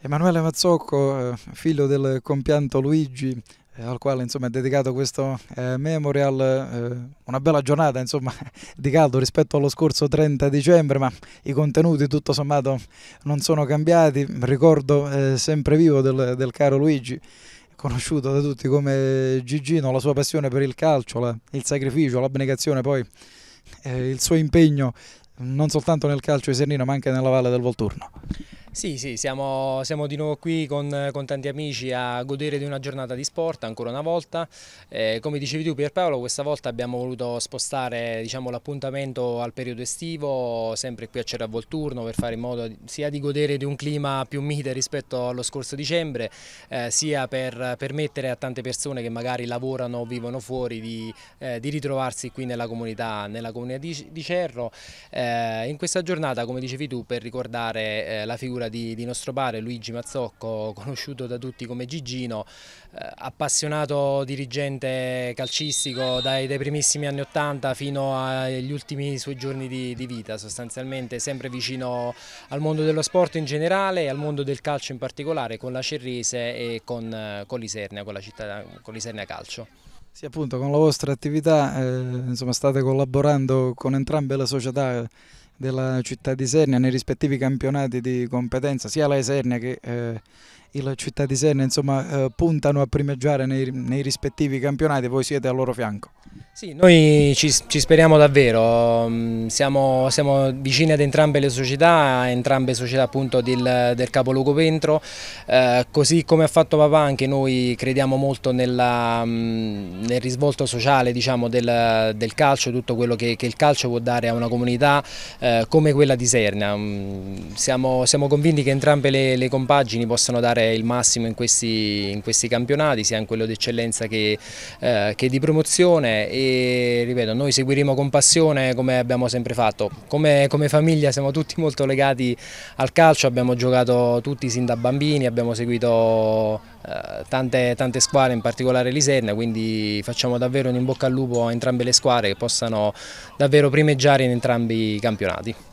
Emanuele Mazzocco, eh, figlio del compianto Luigi, eh, al quale insomma, è dedicato questo eh, memorial, eh, una bella giornata insomma, di caldo rispetto allo scorso 30 dicembre, ma i contenuti tutto sommato non sono cambiati, ricordo eh, sempre vivo del, del, caro Luigi, conosciuto da tutti come Gigino, la sua passione per il calcio, la, il sacrificio, l'abnegazione, poi eh, il suo impegno non soltanto nel calcio di Sernino ma anche nella Valle del Volturno. Sì, sì, siamo, siamo, di nuovo qui con, con, tanti amici a godere di una giornata di sport ancora una volta. Eh, come dicevi tu Pierpaolo, questa volta abbiamo voluto spostare diciamo, l'appuntamento al periodo estivo, sempre qui a Cerra Volturno, per fare in modo sia di godere di un clima più mite rispetto allo scorso dicembre, eh, sia per permettere a tante persone che magari lavorano o vivono fuori di, eh, di ritrovarsi qui nella comunità, nella comunità di, di Cerro. Eh, in questa giornata, come dicevi tu, per ricordare eh, la figura di, di nostro padre Luigi Mazzocco, conosciuto da tutti come Gigino, eh, appassionato dirigente calcistico dai, dai, primissimi anni 80 fino agli ultimi suoi giorni di, di vita, sostanzialmente sempre vicino al mondo dello sport in generale e al mondo del calcio in particolare, con la Cerrese e con, eh, con l'Isernia, con la città, con l'Isernia Calcio. Sì, appunto, con la vostra attività eh, insomma, state collaborando con entrambe le società della città di Sernia nei rispettivi campionati di competenza, sia la Esernia che eh, il Città di Senne insomma, eh, puntano a primeggiare nei, nei, rispettivi campionati voi siete al loro fianco. Sì, noi ci, ci speriamo davvero, mm, siamo, siamo, vicini ad entrambe le società, entrambe società appunto del, del capoluogo Ventro, eh, così come ha fatto papà anche noi crediamo molto nella, mm, nel risvolto sociale diciamo, del, del, calcio, tutto quello che, che, il calcio può dare a una comunità eh, come quella di Serna. Mm, siamo, siamo, convinti che entrambe le, le compagini possano dare dare il massimo in questi, in questi campionati, sia in quello d'eccellenza che, eh, che, di promozione e ripeto, noi seguiremo con passione come abbiamo sempre fatto. Come, come famiglia siamo tutti molto legati al calcio, abbiamo giocato tutti sin da bambini, abbiamo seguito eh, tante, tante, squadre, in particolare l'Iserna, quindi facciamo davvero un in bocca al lupo a entrambe le squadre che possano davvero primeggiare in entrambi i campionati.